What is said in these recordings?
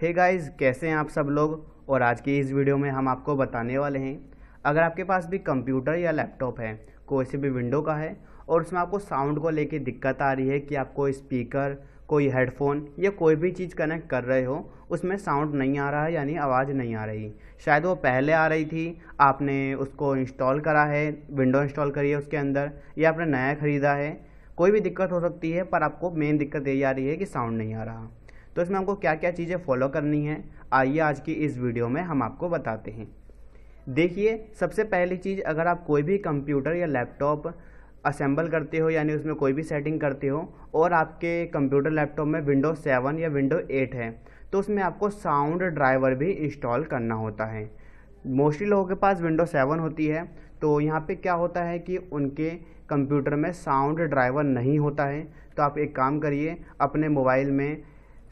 हे hey guys कैसे हैं आप सब लोग और आज की इस वीडियो में हम आपको बताने वाले हैं अगर आपके पास भी कंप्यूटर या लैपटॉप है कोई से भी विंडो का है और उसमें आपको साउंड को लेके दिक्कत आ रही है कि आपको स्पीकर कोई हेडफोन या कोई भी चीज़ कनेक्ट कर रहे हो उसमें साउंड नहीं आ रहा है यानी आवाज़ नहीं आ रही शायद वो पहले आ रही थी आपने उसको इंस्टॉल करा है विंडो इंस्टॉल करी है उसके अंदर या आपने नया ख़रीदा है कोई भी दिक्कत हो सकती है पर आपको मेन दिक्कत यही आ रही है कि साउंड नहीं आ रहा तो इसमें हमको क्या क्या चीज़ें फॉलो करनी है आइए आज की इस वीडियो में हम आपको बताते हैं देखिए सबसे पहली चीज़ अगर आप कोई भी कंप्यूटर या लैपटॉप असेंबल करते हो यानी उसमें कोई भी सेटिंग करते हो और आपके कंप्यूटर लैपटॉप में विंडो सेवन या विंडो एट है तो उसमें आपको साउंड ड्राइवर भी इंस्टॉल करना होता है मोस्टली लोगों के पास विंडो सेवन होती है तो यहाँ पे क्या होता है कि उनके कंप्यूटर में साउंड ड्राइवर नहीं होता है तो आप एक काम करिए अपने मोबाइल में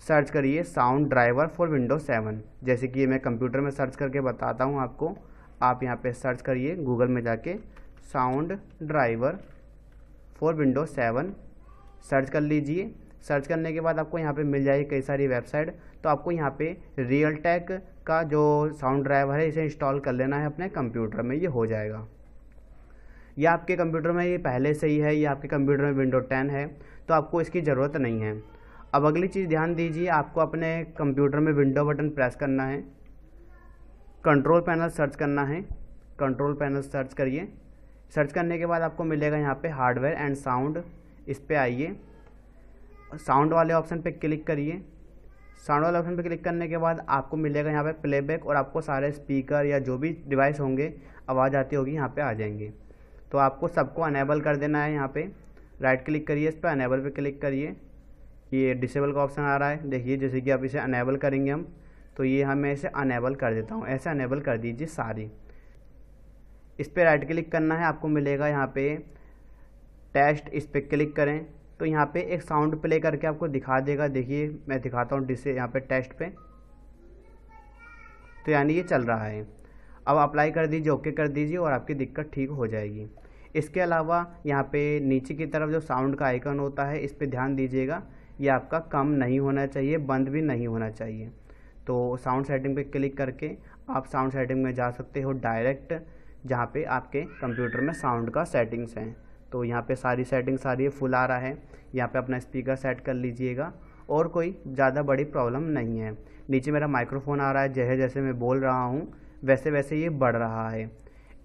सर्च करिए sound driver for window seven जैसे कि मैं कंप्यूटर में सर्च करके बताता हूँ आपको आप यहाँ पे सर्च करिए गूगल में जाके sound driver for window seven search कर लीजिए सर्च करने के बाद आपको यहाँ पे मिल जाएगी कई सारी वेबसाइट तो आपको यहाँ पे रियल टैक का जो साउंड ड्राइवर है इसे इंस्टॉल कर लेना है अपने कंप्यूटर में ये हो जाएगा या आपके कंप्यूटर में ये पहले से ही है या आपके कंप्यूटर में विंडो टेन है तो आपको इसकी ज़रूरत नहीं है अब अगली चीज़ ध्यान दीजिए आपको अपने कंप्यूटर में विंडो बटन प्रेस करना है कंट्रोल पैनल सर्च करना है कंट्रोल पैनल सर्च करिए सर्च करने के बाद आपको मिलेगा यहाँ पे हार्डवेयर एंड साउंड इस पर आइए साउंड वाले ऑप्शन पे क्लिक करिए साउंड वाले ऑप्शन पे क्लिक करने के बाद आपको मिलेगा यहाँ पे प्लेबैक और आपको सारे स्पीकर या जो भी डिवाइस होंगे आवाज़ आती होगी यहाँ पे आ जाएंगे तो आपको सबको अनेबल कर देना है यहाँ पे राइट क्लिक करिए इस पर अनेबल पर क्लिक करिए ये डिसेबल का ऑप्शन आ रहा है देखिए जैसे कि आप इसे अनेबल करेंगे हम तो ये हम इसे अनेबल कर देता हूँ ऐसे अनेबल कर दीजिए सारी इस पर राइट क्लिक करना है आपको मिलेगा यहाँ पे टेस्ट इस पर क्लिक करें तो यहाँ पे एक साउंड प्ले करके आपको दिखा देगा देखिए मैं दिखाता हूँ डिसे यहाँ पे टेस्ट पे तो यानी ये चल रहा है अब अप्लाई कर दीजिए ओके कर दीजिए और आपकी दिक्कत ठीक हो जाएगी इसके अलावा यहाँ पे नीचे की तरफ जो साउंड का आइकन होता है इस पर ध्यान दीजिएगा ये आपका कम नहीं होना चाहिए बंद भी नहीं होना चाहिए तो साउंड सेटिंग पे क्लिक करके आप साउंड सेटिंग में जा सकते हो डायरेक्ट जहाँ पे आपके कंप्यूटर में साउंड का सेटिंग्स हैं तो यहाँ पे सारी सेटिंग्स आ रही है फुल आ रहा है यहाँ पे अपना स्पीकर सेट कर लीजिएगा और कोई ज़्यादा बड़ी प्रॉब्लम नहीं है नीचे मेरा माइक्रोफोन आ रहा है जैसे जैसे मैं बोल रहा हूँ वैसे वैसे ये बढ़ रहा है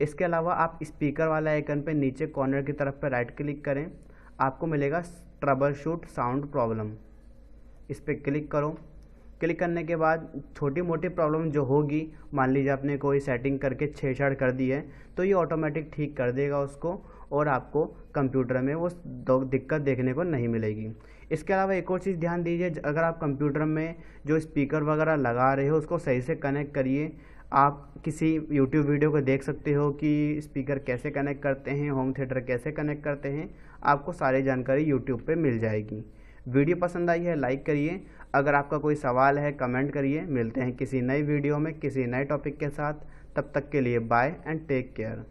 इसके अलावा आप स्पीकर वाला आइकन पर नीचे कॉर्नर की तरफ पर राइट क्लिक करें आपको मिलेगा ट्रबल शूट साउंड प्रॉब्लम इस पर क्लिक करो क्लिक करने के बाद छोटी मोटी प्रॉब्लम जो होगी मान लीजिए आपने कोई सेटिंग करके छेड़छाड़ कर दी है तो ये ऑटोमेटिक ठीक कर देगा उसको और आपको कंप्यूटर में वो दिक्कत देखने को नहीं मिलेगी इसके अलावा एक और चीज़ ध्यान दीजिए अगर आप कंप्यूटर में जो स्पीकर वगैरह लगा रहे हो उसको सही से कनेक्ट करिए आप किसी YouTube वीडियो को देख सकते हो कि स्पीकर कैसे कनेक्ट करते हैं होम थिएटर कैसे कनेक्ट करते हैं आपको सारी जानकारी YouTube पे मिल जाएगी वीडियो पसंद आई है लाइक करिए अगर आपका कोई सवाल है कमेंट करिए मिलते हैं किसी नई वीडियो में किसी नए टॉपिक के साथ तब तक के लिए बाय एंड टेक केयर